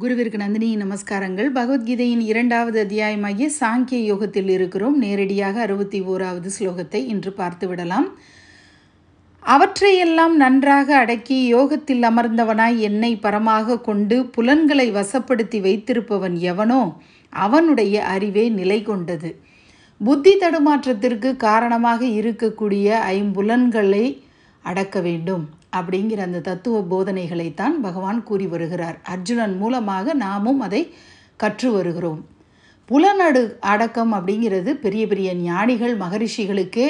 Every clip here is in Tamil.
குருவிற்கு நந்தினி நமஸ்காரங்கள் பகவத்கீதையின் இரண்டாவது அத்தியாயமாகிய சாங்கிய யோகத்தில் இருக்கிறோம் நேரடியாக அறுபத்தி ஓராவது ஸ்லோகத்தை இன்று பார்த்துவிடலாம் அவற்றையெல்லாம் நன்றாக அடக்கி யோகத்தில் அமர்ந்தவனாய் என்னை பரமாக கொண்டு புலன்களை வசப்படுத்தி வைத்திருப்பவன் எவனோ அவனுடைய அறிவே நிலை கொண்டது புத்தி தடுமாற்றத்திற்கு காரணமாக இருக்கக்கூடிய ஐம்புலன்களை அடக்க வேண்டும் அப்படிங்கிற அந்த தத்துவ போதனைகளைத்தான் பகவான் கூறி வருகிறார் அர்ஜுனன் மூலமாக நாமும் அதை கற்று வருகிறோம் புலநடு அடக்கம் அப்படிங்கிறது பெரிய பெரிய ஞானிகள் மகரிஷிகளுக்கே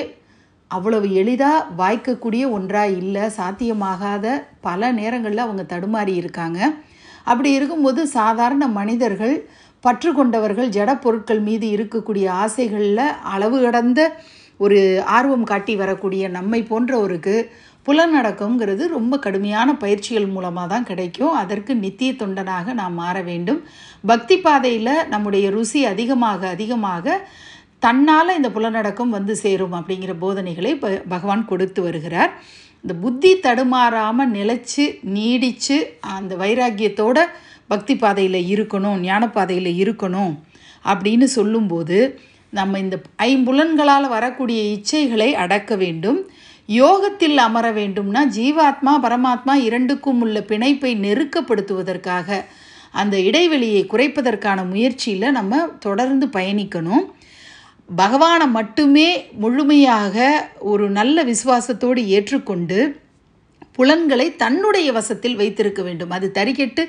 அவ்வளவு எளிதாக வாய்க்கக்கூடிய ஒன்றாக இல்லை சாத்தியமாகாத பல நேரங்களில் அவங்க தடுமாறி இருக்காங்க அப்படி இருக்கும்போது சாதாரண மனிதர்கள் பற்று கொண்டவர்கள் ஜட பொருட்கள் மீது இருக்கக்கூடிய ஆசைகளில் அளவு கடந்த ஒரு ஆர்வம் காட்டி வரக்கூடிய நம்மை போன்றவருக்கு புலநடக்கங்கிறது ரொம்ப கடுமையான பயிற்சிகள் மூலமாக தான் கிடைக்கும் அதற்கு நித்திய தொண்டனாக நாம் மாற வேண்டும் பக்தி பாதையில் நம்முடைய ருசி அதிகமாக அதிகமாக தன்னால் இந்த புலநடக்கம் வந்து சேரும் அப்படிங்கிற போதனைகளை பகவான் கொடுத்து வருகிறார் இந்த புத்தி தடுமாறாமல் நிலச்சி நீடித்து அந்த வைராக்கியத்தோட பக்தி பாதையில் இருக்கணும் ஞானப்பாதையில் இருக்கணும் அப்படின்னு சொல்லும்போது நம்ம இந்த ஐம்புலன்களால் வரக்கூடிய இச்சைகளை அடக்க வேண்டும் யோகத்தில் அமர வேண்டும்னா ஜீவாத்மா பரமாத்மா இரண்டுக்கும் உள்ள பிணைப்பை நெருக்கப்படுத்துவதற்காக அந்த இடைவெளியை குறைப்பதற்கான முயற்சியில் நம்ம தொடர்ந்து பயணிக்கணும் பகவானை மட்டுமே முழுமையாக ஒரு நல்ல விசுவாசத்தோடு ஏற்றுக்கொண்டு புலன்களை தன்னுடைய வசத்தில் வைத்திருக்க வேண்டும் அது தறிக்கெட்டு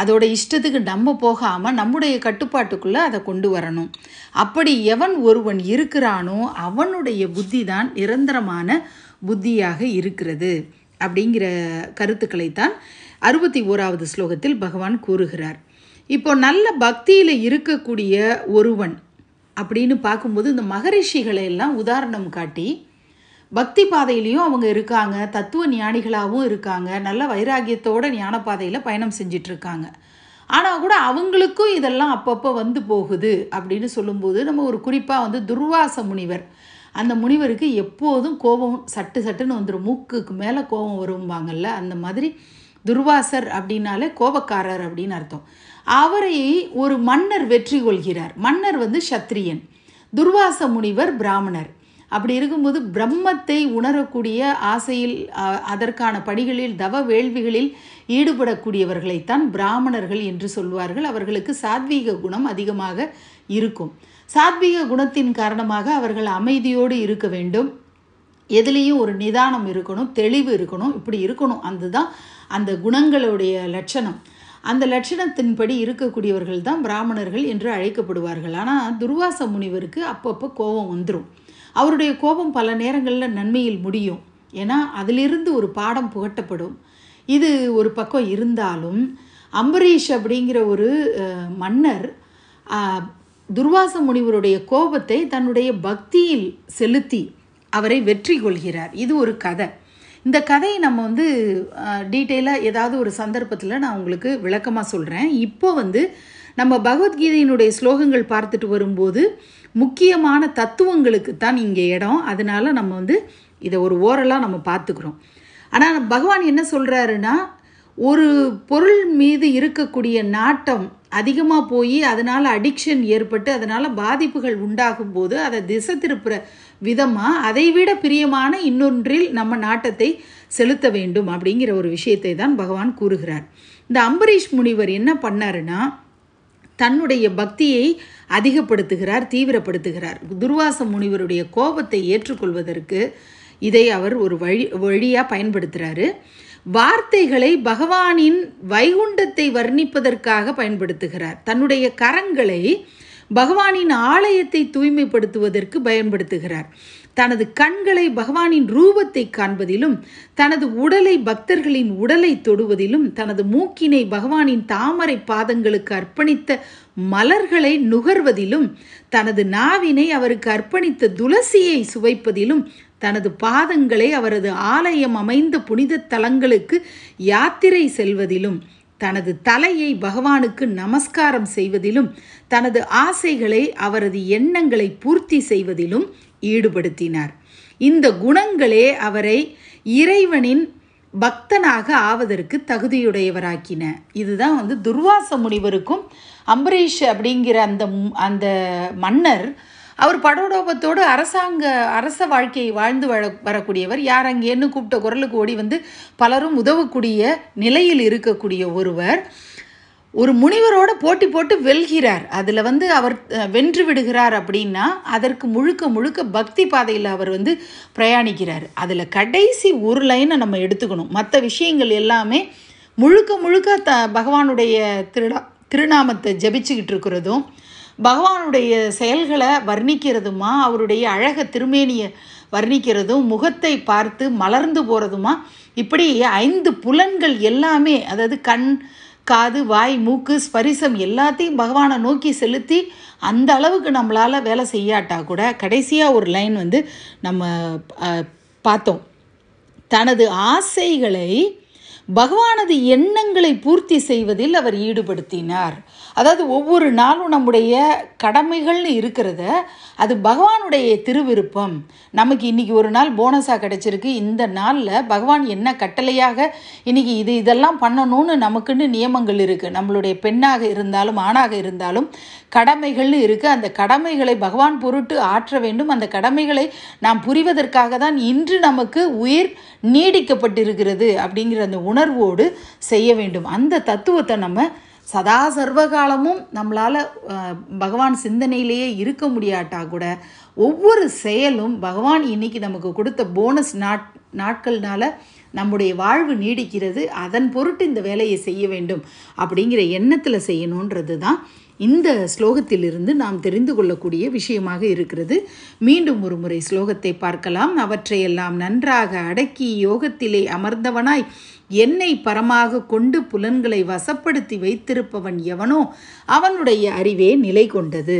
அதோட இஷ்டத்துக்கு நம்ம போகாமல் நம்முடைய கட்டுப்பாட்டுக்குள்ளே அதை கொண்டு வரணும் அப்படி எவன் ஒருவன் இருக்கிறானோ அவனுடைய புத்தி தான் நிரந்தரமான புத்தியாக இருக்கிறது அப்படிங்கிற கருத்துக்களைத்தான் அறுபத்தி ஓராவது ஸ்லோகத்தில் பகவான் கூறுகிறார் இப்போ நல்ல பக்தியில் இருக்கக்கூடிய ஒருவன் அப்படின்னு பார்க்கும்போது இந்த மகரிஷிகளை எல்லாம் உதாரணம் காட்டி பக்தி பாதையிலையும் அவங்க இருக்காங்க தத்துவ ஞானிகளாகவும் இருக்காங்க நல்ல வைராகியத்தோட ஞான பாதையில் பயணம் செஞ்சிட்ருக்காங்க ஆனால் கூட அவங்களுக்கும் இதெல்லாம் அப்பப்போ வந்து போகுது அப்படின்னு சொல்லும்போது நம்ம ஒரு குறிப்பாக வந்து துர்வாச முனிவர் அந்த முனிவருக்கு எப்போதும் கோபம் சட்டு சட்டுன்னு வந்துடும் மூக்குக்கு மேலே கோபம் வரும்பாங்கல்ல அந்த மாதிரி துர்வாசர் அப்படின்னாலே கோபக்காரர் அப்படின்னு அர்த்தம் அவரை ஒரு மன்னர் வெற்றி கொள்கிறார் மன்னர் வந்து சத்திரியன் துர்வாச முனிவர் பிராமணர் அப்படி இருக்கும்போது பிரம்மத்தை உணரக்கூடிய ஆசையில் அதற்கான படிகளில் தவ வேள்விகளில் ஈடுபடக்கூடியவர்களைத்தான் பிராமணர்கள் என்று சொல்வார்கள் அவர்களுக்கு சாத்வீக குணம் அதிகமாக இருக்கும் சாத்வீக குணத்தின் காரணமாக அவர்கள் அமைதியோடு இருக்க வேண்டும் எதுலேயும் ஒரு நிதானம் இருக்கணும் தெளிவு இருக்கணும் இப்படி இருக்கணும் அதுதான் அந்த குணங்களுடைய லட்சணம் அந்த லட்சணத்தின்படி இருக்கக்கூடியவர்கள் தான் பிராமணர்கள் என்று அழைக்கப்படுவார்கள் ஆனால் துர்வாச முனிவருக்கு அப்பப்போ கோபம் வந்துடும் அவருடைய கோபம் பல நேரங்களில் நன்மையில் முடியும் ஏன்னா அதிலிருந்து ஒரு பாடம் புகட்டப்படும் இது ஒரு பக்கம் இருந்தாலும் அம்பரீஷ் அப்படிங்கிற ஒரு மன்னர் துர்வாச முனிவருடைய கோபத்தை தன்னுடைய பக்தியில் செலுத்தி அவரை வெற்றி கொள்கிறார் இது ஒரு கதை இந்த கதையை நம்ம வந்து டீட்டெயிலாக ஏதாவது ஒரு சந்தர்ப்பத்தில் நான் உங்களுக்கு விளக்கமாக சொல்கிறேன் இப்போ வந்து நம்ம பகவத்கீதையினுடைய ஸ்லோகங்கள் பார்த்துட்டு வரும்போது முக்கியமான தத்துவங்களுக்கு தான் இங்கே இடம் அதனால் நம்ம வந்து இதை ஒரு ஓரலாக நம்ம பார்த்துக்கிறோம் ஆனால் பகவான் என்ன சொல்கிறாருன்னா ஒரு பொருள் மீது இருக்கக்கூடிய நாட்டம் அதிகமாக போய் அதனால் அடிக்ஷன் ஏற்பட்டு அதனால் பாதிப்புகள் உண்டாகும் போது அதை திசை திருப்புற விதமாக அதைவிட பிரியமான இன்னொன்றில் நம்ம நாட்டத்தை செலுத்த வேண்டும் அப்படிங்கிற ஒரு விஷயத்தை தான் பகவான் கூறுகிறார் இந்த அம்பரீஷ் முனிவர் என்ன பண்ணாருன்னா தன்னுடைய பக்தியை அதிகப்படுத்துகிறார் தீவிரப்படுத்துகிறார் துர்வாச முனிவருடைய கோபத்தை ஏற்றுக்கொள்வதற்கு இதை அவர் ஒரு வழி வழியாக பயன்படுத்துகிறாரு வார்த்தைகளை பகவானின் வைகுண்டத்தை வர்ணிப்பதற்காக பயன்படுத்துகிறார் தன்னுடைய கரங்களை பகவானின் ஆலயத்தை தூய்மைப்படுத்துவதற்கு பயன்படுத்துகிறார் தனது கண்களை பகவானின் ரூபத்தை காண்பதிலும் தனது உடலை பக்தர்களின் உடலை தொடுவதிலும் தனது மூக்கினை பகவானின் தாமரை பாதங்களுக்கு அர்ப்பணித்த மலர்களை நுகர்வதிலும் தனது நாவினை அவருக்கு அர்ப்பணித்த துளசியை சுவைப்பதிலும் தனது பாதங்களை அவரது ஆலயம் அமைந்த புனித தலங்களுக்கு யாத்திரை செல்வதிலும் தனது தலையை பகவானுக்கு நமஸ்காரம் செய்வதிலும் தனது ஆசைகளை அவரது எண்ணங்களை பூர்த்தி செய்வதிலும் ஈடுபடுத்தினார் இந்த குணங்களே அவரை இறைவனின் பக்தனாக ஆவதற்கு தகுதியுடையவராக்கின இதுதான் வந்து துர்வாச முனிவருக்கும் அம்பரீஷ் அப்படிங்கிற அந்த அந்த மன்னர் அவர் படோடோபத்தோடு அரசாங்க அரச வாழ்க்கையை வாழ்ந்து வர வரக்கூடியவர் யார் அங்கேன்னு கூப்பிட்ட குரலுக்கு ஓடி வந்து பலரும் உதவக்கூடிய நிலையில் இருக்கக்கூடிய ஒருவர் ஒரு முனிவரோட போட்டி போட்டு வெல்கிறார் அதில் வந்து அவர் வென்று விடுகிறார் அப்படின்னா அதற்கு முழுக்க முழுக்க பக்தி பாதையில் அவர் வந்து பிரயாணிக்கிறார் அதில் கடைசி ஒரு லைனை நம்ம எடுத்துக்கணும் மற்ற விஷயங்கள் எல்லாமே முழுக்க முழுக்க த பகவானுடைய திருநா திருநாமத்தை ஜபிச்சுக்கிட்டு இருக்கிறதும் பகவானுடைய செயல்களை வர்ணிக்கிறதுமா அவருடைய அழக திருமேனியை வர்ணிக்கிறதும் முகத்தை பார்த்து மலர்ந்து போகிறதுமா இப்படி ஐந்து புலன்கள் எல்லாமே அதாவது கண் காது வாய் மூக்கு ஸ்பரிசம் எல்லாத்தையும் பகவானை நோக்கி செலுத்தி அந்த அளவுக்கு நம்மளால் வேலை செய்யாட்டா கூட கடைசியாக ஒரு லைன் வந்து நம்ம பார்த்தோம் தனது ஆசைகளை பகவானது எண்ணங்களை பூர்த்தி செய்வதில் அவர் ஈடுபடுத்தினார் அதாவது ஒவ்வொரு நாளும் நம்முடைய கடமைகள்னு இருக்கிறத அது பகவானுடைய திருவிருப்பம் நமக்கு இன்றைக்கி ஒரு நாள் போனஸாக கிடச்சிருக்கு இந்த நாளில் பகவான் என்ன கட்டளையாக இன்றைக்கி இது இதெல்லாம் பண்ணணும்னு நமக்குன்னு நியமங்கள் இருக்குது நம்மளுடைய பெண்ணாக இருந்தாலும் ஆணாக இருந்தாலும் கடமைகள்னு இருக்குது அந்த கடமைகளை பகவான் பொருட்டு ஆற்ற வேண்டும் அந்த கடமைகளை நாம் புரிவதற்காக தான் இன்று நமக்கு உயிர் நீடிக்கப்பட்டிருக்கிறது அப்படிங்கிற அந்த உணர்வு உணர்வோடு செய்ய வேண்டும் அந்த தத்துவத்தை நம்ம சதா சர்வகாலமும் நம்மளால் பகவான் சிந்தனையிலேயே இருக்க முடியாட்டா கூட ஒவ்வொரு செயலும் பகவான் இன்னைக்கு நமக்கு கொடுத்த போனஸ் நாட் நாட்கள்னால நம்முடைய வாழ்வு நீடிக்கிறது அதன் பொருட்டு இந்த வேலையை செய்ய வேண்டும் அப்படிங்கிற எண்ணத்தில் செய்யணுன்றது தான் இந்த ஸ்லோகத்திலிருந்து நாம் தெரிந்து கொள்ளக்கூடிய விஷயமாக இருக்கிறது மீண்டும் ஒரு முறை ஸ்லோகத்தை பார்க்கலாம் அவற்றையெல்லாம் நன்றாக அடக்கி யோகத்திலே அமர்ந்தவனாய் என்னை பரமாக கொண்டு புலன்களை வசப்படுத்தி வைத்திருப்பவன் எவனோ அவனுடைய அறிவே நிலை கொண்டது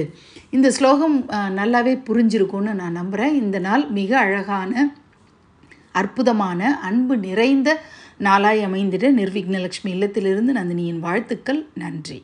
இந்த ஸ்லோகம் நல்லாவே புரிஞ்சிருக்கும்னு நான் நம்புகிறேன் இந்த நாள் மிக அழகான அற்புதமான அன்பு நிறைந்த நாளாய் அமைந்திட நிர்விக்னலக்ஷ்மி இல்லத்திலிருந்து நந்தினியின் வாழ்த்துக்கள் நன்றி